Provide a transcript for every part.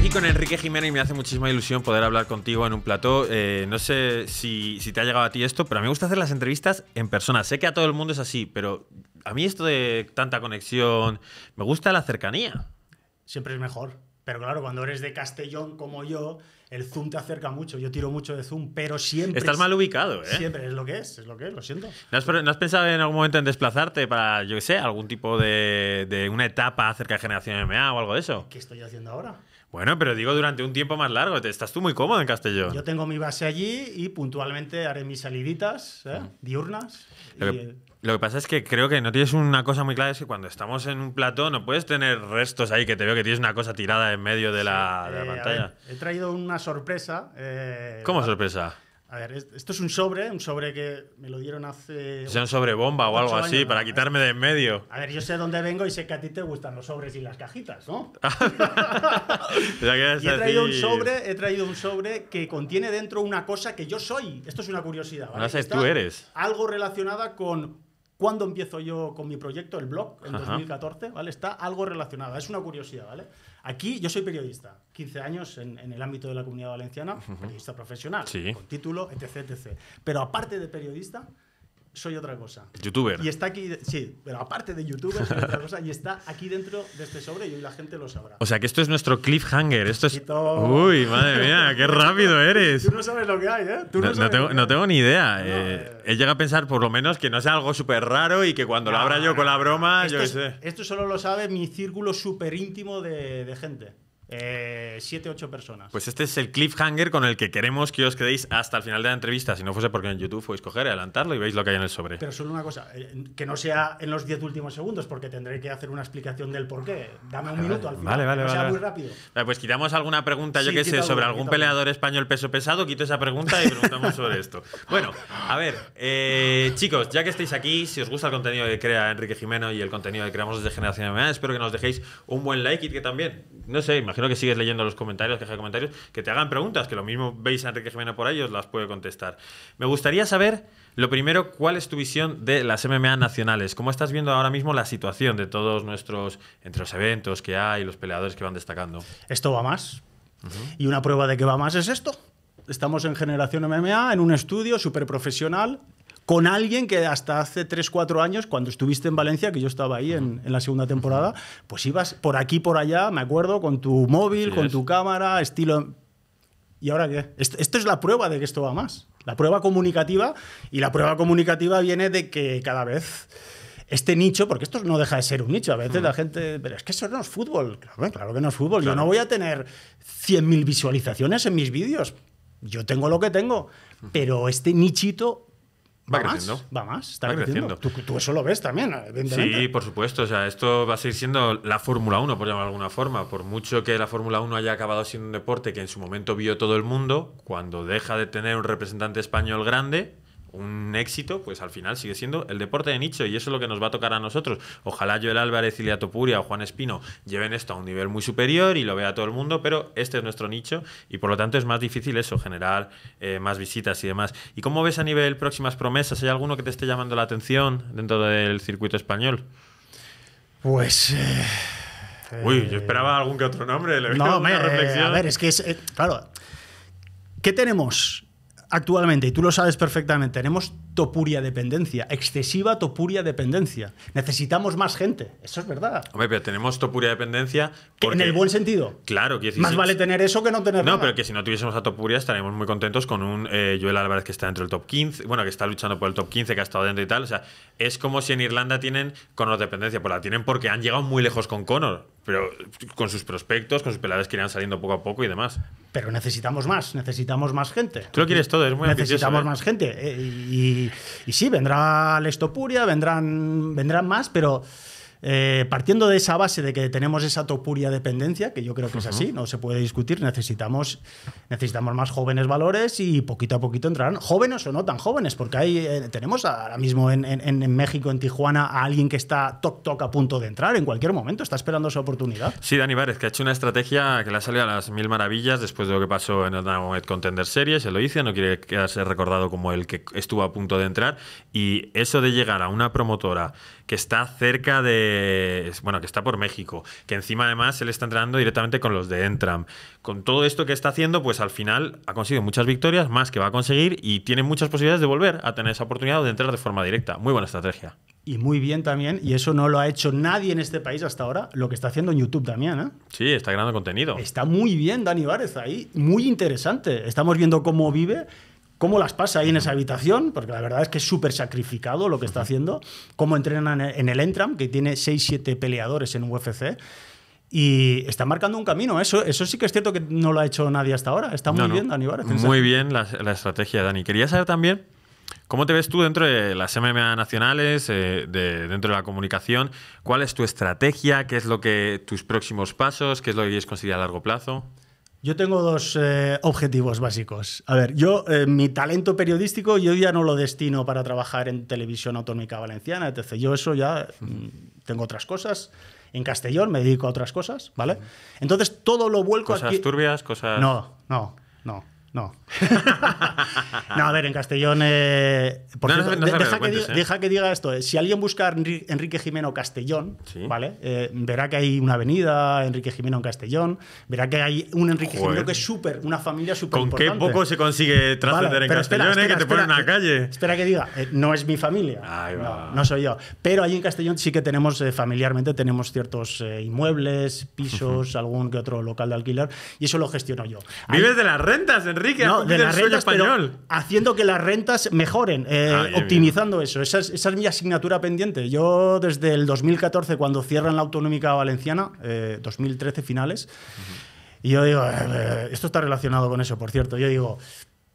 aquí con Enrique Jiménez y me hace muchísima ilusión poder hablar contigo en un plató. Eh, no sé si, te ha llegado a ti esto, pero a mí me gusta hacer las entrevistas en persona. Sé que a todo el mundo es así, pero a mí esto de tanta conexión, me gusta la cercanía. Siempre es mejor. Pero claro, cuando eres de Castellón como yo, el Zoom te acerca mucho. Yo tiro mucho de Zoom, pero siempre. Estás mal ubicado, ¿eh? Siempre, es lo que es, es lo que es, lo siento. ¿No has, pensado en algún momento en desplazarte para, yo qué sé, algún tipo de, de una etapa acerca de Generación MA o algo de eso? ¿Qué estoy haciendo ahora? Bueno, pero digo durante un tiempo más largo, estás tú muy cómodo en Castellón. Yo tengo mi base allí y puntualmente haré mis saliditas ¿eh? mm. diurnas. Eh, lo que, pasa es que creo que no tienes una cosa muy clara, es que cuando estamos en un plató no puedes tener restos ahí, que te veo que tienes una cosa tirada en medio de, la, eh, pantalla. he traído una sorpresa. ¿Cómo sorpresa? A ver, esto es un sobre, un sobre que me lo dieron hace. Sea un sobre bomba o algo así, para quitarme de en medio. A ver, yo sé dónde vengo y sé que a ti te gustan los sobres y las cajitas, ¿no? y he traído un sobre, he traído un sobre que contiene dentro una cosa que yo soy. Esto es una curiosidad. ¿vale? No sé, tú eres. Algo relacionada con cuándo empiezo yo con mi proyecto, el blog, en 2014, ¿vale? Está algo relacionada. Es una curiosidad, ¿vale? Aquí yo soy periodista, 15 años en, el ámbito de la comunidad valenciana, periodista profesional, con título, etc, etc. Pero aparte de periodista, soy otra cosa. Youtuber. Y está aquí, sí, pero aparte de youtuber, otra cosa, y está aquí dentro de este sobre y hoy la gente lo sabrá. O sea que esto es nuestro cliffhanger. Esto es. Uy, madre mía, qué rápido eres. Tú no sabes lo que hay, ¿eh? no, tengo, no tengo, ni idea. Eh, eh, He a pensar, por lo menos, que no sea algo súper raro y que cuando lo abra yo con la broma, esto yo sé. Esto solo lo sabe mi círculo súper íntimo de, de gente. Eh, 8 personas. Pues este es el cliffhanger con el que queremos que os quedéis hasta el final de la entrevista. Si no fuese porque en YouTube podéis coger, adelantarlo y veis lo que hay en el sobre. Pero solo una cosa, eh, que no sea en los 10 últimos segundos, porque tendré que hacer una explicación del por qué. Dame un minuto al final. Vale, vale, que sea muy rápido. pues quitamos alguna pregunta, yo que sé, sobre algún peleador español peso pesado. Quito esa pregunta y preguntamos sobre esto. Bueno, a ver, eh, chicos, ya que estáis aquí, si os gusta el contenido que crea Enrique Jimeno y el contenido que creamos desde Generación MMA, espero que nos dejéis un buen like y que también, no sé, imagino Creo que sigues leyendo los comentarios, que comentarios, que te hagan preguntas, que lo mismo veis a Enrique Jimena por ellos las puede contestar. Me gustaría saber, lo primero, cuál es tu visión de las MMA nacionales. ¿Cómo estás viendo ahora mismo la situación de todos nuestros, entre los eventos que hay, los peleadores que van destacando? Esto va más. Y una prueba de que va más es esto. Estamos en Generación MMA, en un estudio súper profesional, con alguien que hasta hace 3, 4 años, cuando estuviste en Valencia, que yo estaba ahí en, la segunda temporada, pues ibas por aquí, por allá, me acuerdo, con tu móvil, con tu cámara, estilo... ¿Y ahora qué? Esto, es la prueba de que esto va más. La prueba comunicativa, y la prueba comunicativa viene de que cada vez este nicho, porque esto no deja de ser un nicho. A veces la gente, pero es que eso no es fútbol. Claro, que no es fútbol. Yo no voy a tener 100.000 visualizaciones en mis vídeos. Yo tengo lo que tengo. Pero este nichito Va, creciendo. Más, va más, está creciendo. Tú, eso lo ves también, Sí, por supuesto. O sea, esto va a seguir siendo la Fórmula 1, por llamarlo de alguna forma. Por mucho que la Fórmula 1 haya acabado siendo un deporte que en su momento vio todo el mundo, cuando deja de tener un representante español grande, un éxito, pues al final sigue siendo el deporte de nicho y eso es lo que nos va a tocar a nosotros. Ojalá Joel Álvarez, Ilia Topuria o Juan Espino lleven esto a un nivel muy superior y lo vea todo el mundo, pero este es nuestro nicho y por lo tanto es más difícil eso, generar eh, más visitas y demás. ¿Y cómo ves a nivel próximas promesas? ¿Hay alguno que te esté llamando la atención dentro del circuito español? Pues... Eh, Uy, yo eh, esperaba algún que otro nombre. no, a ver, es que es, claro, ¿qué tenemos? actualmente, y tú lo sabes perfectamente, tenemos topuria dependencia, excesiva topuria dependencia. Necesitamos más gente, eso es verdad. Hombre, pero tenemos topuria dependencia. en el buen sentido. Claro, que Más vale tener eso que no tener No, pero que si no tuviésemos a topuria estaríamos muy contentos con un eh, Joel Álvarez que está dentro del top 15, bueno, que está luchando por el top 15, que ha estado dentro y tal. O sea, es como si en Irlanda tienen Conor dependencia, pues la tienen porque han llegado muy lejos con Conor pero con sus prospectos, con sus peladas que irán saliendo poco a poco y demás. Pero necesitamos más, necesitamos más gente. Tú lo quieres todo, es muy Necesitamos ¿eh? más gente. Eh, y, sí, vendrá la vendrán, vendrán más, pero eh, partiendo de esa base de que tenemos esa topuria dependencia, que yo creo que es así, no se puede discutir, necesitamos, necesitamos más jóvenes valores y poquito a poquito entrarán, jóvenes o no tan jóvenes, porque ahí eh, tenemos ahora mismo en, México, en Tijuana, a alguien que está toc toc a punto de entrar en cualquier momento, está esperando su oportunidad. Sí, Dani Várez, que ha hecho una estrategia que le ha salido a las mil maravillas después de lo que pasó en el Contender Series, se lo hice, no quiere quedarse recordado como el que estuvo a punto de entrar, y eso de llegar a una promotora que está cerca de bueno, que está por México, que encima además le está entrenando directamente con los de Entram. Con todo esto que está haciendo, pues al final ha conseguido muchas victorias, más que va a conseguir y tiene muchas posibilidades de volver a tener esa oportunidad de entrar de forma directa. Muy buena estrategia. Y muy bien también, y eso no lo ha hecho nadie en este país hasta ahora, lo que está haciendo en YouTube también, ¿eh? Sí, está creando contenido. Está muy bien Dani Várez ahí, muy interesante. Estamos viendo cómo vive cómo las pasa ahí en esa habitación, porque la verdad es que es súper sacrificado lo que está haciendo, cómo entrenan en el Entram, que tiene 6-7 peleadores en UFC. Y está marcando un camino. Eso, eso sí que es cierto que no lo ha hecho nadie hasta ahora. Está muy bien, Dani Várez. Muy bien la, estrategia, Dani. Quería saber también cómo te ves tú dentro de las MMA nacionales, eh, de, dentro de la comunicación. ¿Cuál es tu estrategia? ¿Qué es lo que tus próximos pasos? ¿Qué es lo que quieres conseguir a largo plazo? Yo tengo dos eh, objetivos básicos. A ver, yo eh, mi talento periodístico yo ya no lo destino para trabajar en televisión autónoma valenciana, etc. Yo eso ya mm, tengo otras cosas. En Castellón me dedico a otras cosas, ¿vale? Entonces todo lo vuelco aquí. Cosas turbias, cosas. No, no, no. No. no, a ver, en Castellón. deja, que diga, esto. Eh, si alguien busca Enrique Jimeno Castellón, ¿vale? Eh, verá que hay una avenida, Enrique Jimeno en Castellón. Verá que hay un Enrique Jimeno que es súper, una familia súper importante. ¿Con qué poco se consigue trascender en Castellón, eh, espera, que te ponen calle? Espera que diga, no es mi familia. No, soy yo. Pero ahí en Castellón sí que tenemos, familiarmente, tenemos ciertos inmuebles, pisos, algún que otro local de alquiler, y eso lo gestiono yo. ¿Vives de las rentas, no, de la español. haciendo que las rentas mejoren, eh, optimizando eso. Esa es, mi asignatura pendiente. Yo desde el 2014, cuando cierran la autonómica valenciana, 2013 eh, finales, y yo digo, eh, esto está relacionado con eso, por cierto, yo digo...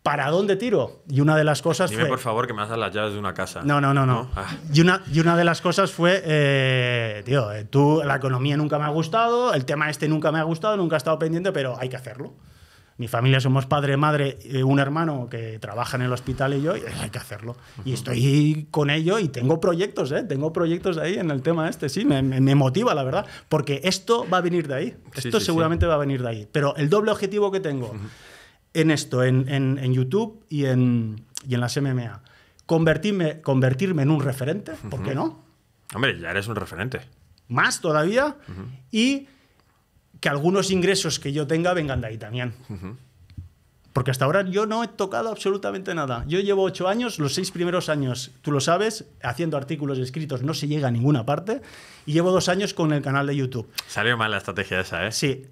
¿Para dónde tiro? Y una de las cosas Dime, por favor, que me hagas las llaves de una casa. No, no, no, no. Ah. Y, una, de las cosas fue, tío, tú, la economía nunca me ha gustado, el tema este nunca me ha gustado, nunca ha estado pendiente, pero hay que hacerlo mi familia somos padre, madre, eh, un hermano que trabaja en el hospital y yo, y hay que hacerlo. Y estoy con ello y tengo proyectos, ¿eh? tengo proyectos ahí en el tema este, sí, me, motiva, la verdad, porque esto va a venir de ahí, esto seguramente va a venir de ahí, pero el doble objetivo que tengo en esto, en, en, YouTube y en, y en, las MMA, convertirme, convertirme en un referente, ¿por qué no? Hombre, ya eres un referente. Más todavía, y que algunos ingresos que yo tenga vengan de ahí también. Porque hasta ahora yo no he tocado absolutamente nada. Yo llevo ocho años, los seis primeros años, tú lo sabes, haciendo artículos escritos no se llega a ninguna parte. Y llevo dos años con el canal de YouTube. Salió mal la estrategia esa, ¿eh? Sí.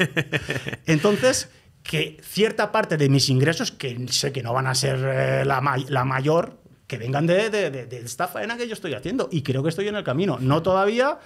Entonces, que cierta parte de mis ingresos, que sé que no van a ser eh, la, la, mayor, que vengan de, de, de, de esta faena que yo estoy haciendo. Y creo que estoy en el camino. No todavía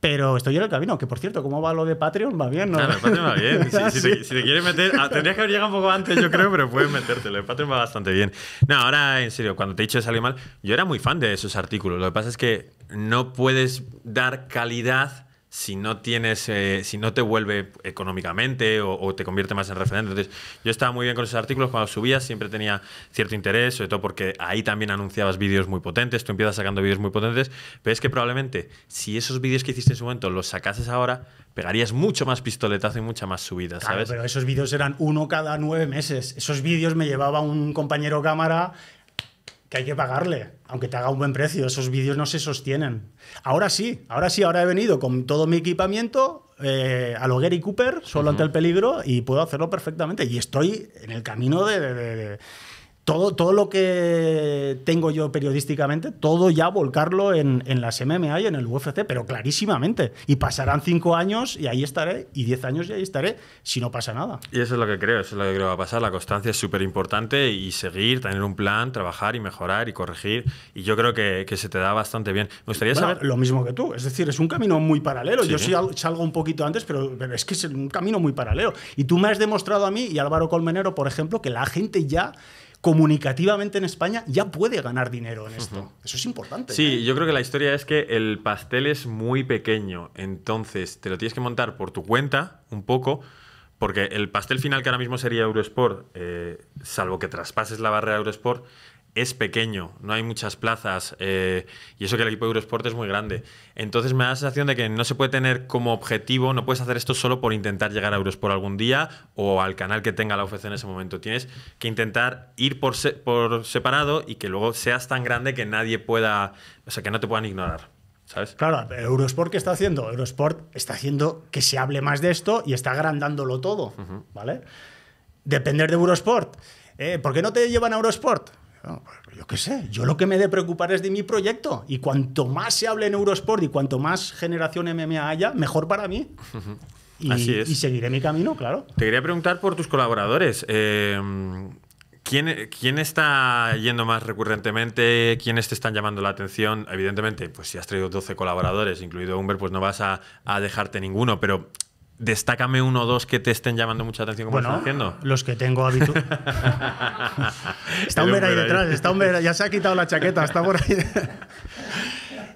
pero estoy en el camino, que por cierto, ¿cómo va lo de Patreon? Va bien, ¿no? Claro, Patreon va bien. Si, te, quieres meter, ah, tendrías que haber llegado un poco antes, yo creo, pero puedes metértelo. De Patreon va bastante bien. No, ahora, en serio, cuando te he dicho que salió mal, yo era muy fan de esos artículos. Lo que pasa es que no puedes dar calidad si no tienes, eh, si no te vuelve económicamente o, te convierte más en referente. Entonces, yo estaba muy bien con esos artículos, cuando subías siempre tenía cierto interés, sobre todo porque ahí también anunciabas vídeos muy potentes, tú empiezas sacando vídeos muy potentes, pero es que probablemente si esos vídeos que hiciste en su momento los sacases ahora, pegarías mucho más pistoletazo y mucha más subida, ¿sabes? pero esos vídeos eran uno cada nueve meses. Esos vídeos me llevaba un compañero cámara que hay que pagarle, aunque te haga un buen precio. Esos vídeos no se sostienen. Ahora sí, ahora sí, ahora he venido con todo mi equipamiento eh, a lo Gary Cooper, solo ante el peligro, y puedo hacerlo perfectamente. Y estoy en el camino de, todo, lo que tengo yo periodísticamente, todo ya volcarlo en, las MMA y en el UFC, pero clarísimamente. Y pasarán cinco años y ahí estaré, y diez años y ahí estaré, si no pasa nada. Y eso es lo que creo, eso es lo que creo va a pasar. La constancia es súper importante y seguir, tener un plan, trabajar y mejorar y corregir. Y yo creo que, se te da bastante bien. Me gustaría saber. Lo mismo que tú, es decir, es un camino muy paralelo. Yo sí salgo un poquito antes, pero, es que es un camino muy paralelo. Y tú me has demostrado a mí y Álvaro Colmenero, por ejemplo, que la gente ya comunicativamente en España ya puede ganar dinero en esto. Eso es importante. Sí, ¿eh? yo creo que la historia es que el pastel es muy pequeño, entonces te lo tienes que montar por tu cuenta un poco. Porque el pastel final que ahora mismo sería Eurosport, eh, salvo que traspases la barrera de Eurosport, es pequeño, no hay muchas plazas eh, y eso que el equipo de Eurosport es muy grande. Entonces me da la sensación de que no se puede tener como objetivo, no puedes hacer esto solo por intentar llegar a Eurosport algún día o al canal que tenga la oferta en ese momento. Tienes que intentar ir por, por separado y que luego seas tan grande que nadie pueda, o sea, que no te puedan ignorar. ¿Sabes? Claro, Eurosport, ¿qué está haciendo? Eurosport está haciendo que se hable más de esto y está agrandándolo todo, ¿vale? Depender de Eurosport. Eh, ¿Por qué no te llevan a Eurosport? Pues, yo qué sé, yo lo que me he de preocupar es de mi proyecto. Y cuanto más se hable en Eurosport y cuanto más generación MMA haya, mejor para mí. y, seguiré mi camino, claro. Te quería preguntar por tus colaboradores. Em, ¿quién, ¿Quién, está yendo más recurrentemente? ¿Quiénes te están llamando la atención? Evidentemente, pues si has traído 12 colaboradores, incluido Humber, pues no vas a, a dejarte ninguno, pero Destácame uno o dos que te estén llamando mucha atención como bueno, haciendo. Los que tengo hábito. está un ver ahí detrás, está ya se ha quitado la chaqueta, está por ahí.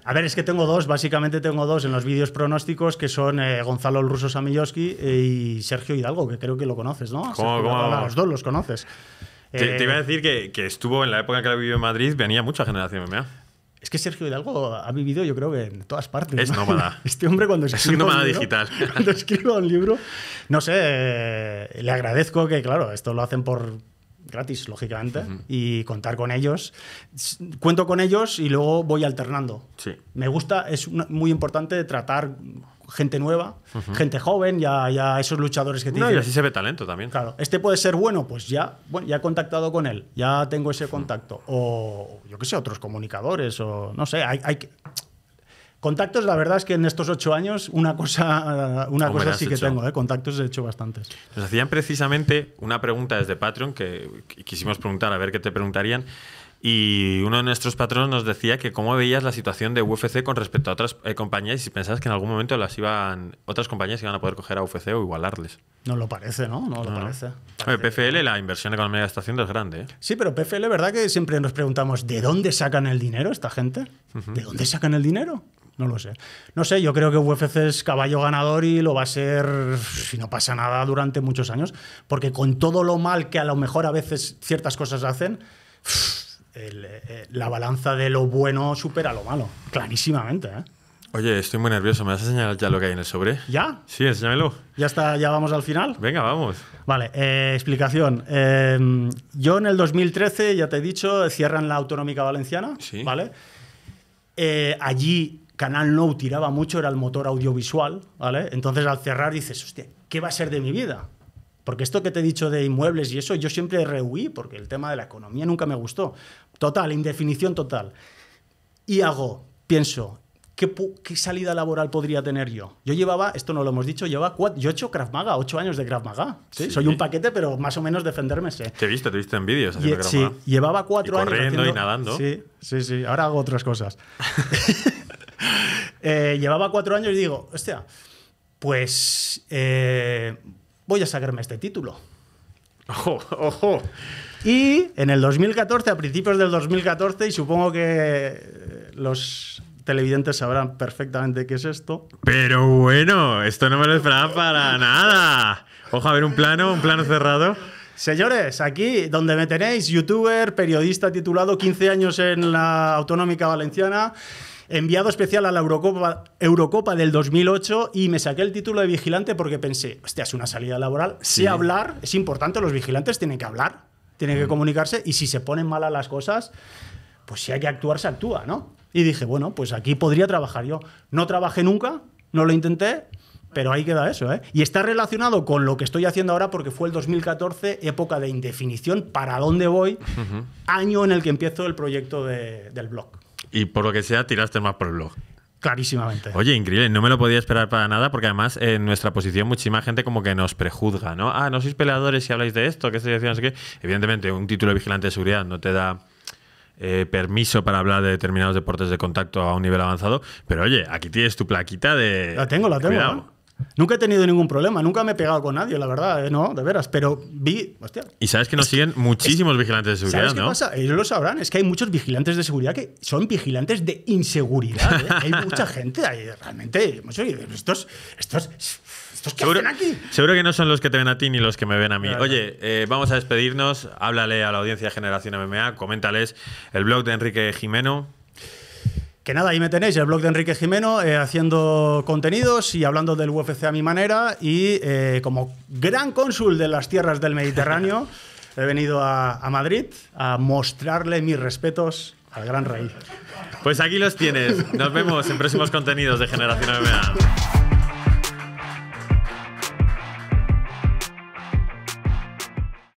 A ver, es que tengo dos, básicamente tengo dos en los vídeos pronósticos que son eh, Gonzalo el Ruso Samilloski eh, y Sergio Hidalgo, que creo que lo conoces, ¿no? Los dos los conoces. Te, iba a eh, decir que, estuvo en la época que la vivió en Madrid, venía mucha generación MMA. Es que Sergio Hidalgo ha vivido, yo creo que en todas partes. Es nómada. Este hombre cuando escribe. Es nómada digital. Cuando escribe un libro, no sé, eh, le agradezco que, claro, esto lo hacen por, gratis, lógicamente, y contar con ellos. Cuento con ellos y luego voy alternando. Sí. Me gusta, es muy importante tratar gente nueva, gente joven, ya, ya esos luchadores que tienen. y así se ve talento también. Claro, este puede ser bueno, pues ya, bueno, ya he contactado con él, ya tengo ese contacto. O yo qué sé, otros comunicadores, o no sé, hay, que... Contactos, la verdad es que en estos ocho años una cosa, una cosa sí que tengo, de ¿eh? contactos he hecho bastantes. Nos hacían precisamente una pregunta desde Patreon que quisimos preguntar, a ver qué te preguntarían. Y uno de nuestros patronos nos decía que cómo veías la situación de UFC con respecto a otras eh, compañías y si pensabas que en algún momento las iban otras compañías iban a poder coger a UFC o igualarles. No lo parece, ¿no? No, lo parece. PFL, la inversión económica de está haciendo es grande. ¿eh? Sí, pero PFL, ¿verdad que siempre nos preguntamos de dónde sacan el dinero esta gente? ¿De dónde sacan el dinero? No lo sé. No sé, yo creo que UFC es caballo ganador y lo va a ser, si no pasa nada, durante muchos años, porque con todo lo mal que a lo mejor a veces ciertas cosas hacen, eh, eh, la balanza de lo bueno supera lo malo, clarísimamente. ¿eh? Oye, estoy muy nervioso. ¿Me vas a enseñar ya lo que hay en el sobre? ¿Ya? Sí, enséñamelo. ¿Ya está? ¿Ya vamos al final? Venga, vamos. Vale, explicación. Em, yo en el 2013, ya te he dicho, cierran la Autonómica Valenciana. Sí. ¿Vale? allí Canal No tiraba mucho, era el motor audiovisual, ¿vale? Entonces al cerrar dices, hostia, ¿qué va a ser de mi vida? Porque esto que te he dicho de inmuebles y eso, yo siempre rehuí, porque el tema de la economía nunca me gustó. Total, indefinición total. Y hago, pienso, ¿Qué, salida laboral podría tener yo? Yo llevaba, esto no lo hemos dicho, llevaba cuatro, yo he hecho Maga, ocho años de Krav Maga. Soy un paquete, pero más o menos defenderme sé. Te visto, te viste en vídeos Sí, llevaba cuatro años. Corriendo y nadando. Sí, sí, sí. Ahora hago otras cosas. Eh, llevaba cuatro años y digo, hostia, pues eh, voy a sacarme este título Ojo, ojo. Y en el 2014, a principios del 2014, y supongo que los televidentes sabrán perfectamente qué es esto. Pero bueno, esto no me lo esperaba para nada. Ojo, a ver un plano, un plano cerrado. Señores, aquí donde me tenéis, youtuber, periodista titulado, 15 años en la Autonómica Valenciana, enviado especial a la Eurocopa, Eurocopa del 2008 y me saqué el título de vigilante porque pensé, hostia, es una salida laboral, sé hablar, es importante, los vigilantes tienen que hablar, tienen que mm. comunicarse y si se ponen mal a las cosas, pues si hay que actuar, se actúa, ¿no? Y dije, bueno, pues aquí podría trabajar yo. No trabajé nunca, no lo intenté, pero ahí queda eso, ¿eh? Y está relacionado con lo que estoy haciendo ahora porque fue el 2014, época de indefinición, para dónde voy, año en el que empiezo el proyecto del blog y por lo que sea tiraste más por el blog. Clarísimamente. Oye, increíble, no me lo podía esperar para nada porque además en nuestra posición muchísima gente como que nos prejuzga, ¿no? Ah, no sois peleadores si habláis de esto, que estoy no sé Evidentemente, un título de vigilante de seguridad no te da eh, permiso para hablar de determinados deportes de contacto a un nivel avanzado, pero oye, aquí tienes tu plaquita de... La tengo, la tengo. ¿no? Nunca he tenido ningún problema, nunca me he pegado con nadie, la verdad, ¿eh? no, de veras, pero vi, Y sabes que nos siguen muchísimos vigilantes de seguridad, ¿no? Ellos lo sabrán, es que hay muchos vigilantes de seguridad que son vigilantes de inseguridad, ¿eh? Hay mucha gente ahí, realmente, estos, estos que seguro, aquí? seguro, que no son los que te ven a ti ni los que me ven a mí. Oye, eh, vamos a despedirnos. Háblale a la audiencia de Generación MMA. Coméntales el blog de Enrique Jimeno. Que nada, ahí me tenéis, el blog de Enrique Jimeno, eh, haciendo contenidos y hablando del UFC a mi manera. Y eh, como gran cónsul de las tierras del Mediterráneo, he venido a, a, Madrid a mostrarle mis respetos al gran rey. Pues aquí los tienes. Nos vemos en próximos contenidos de Generación MMA.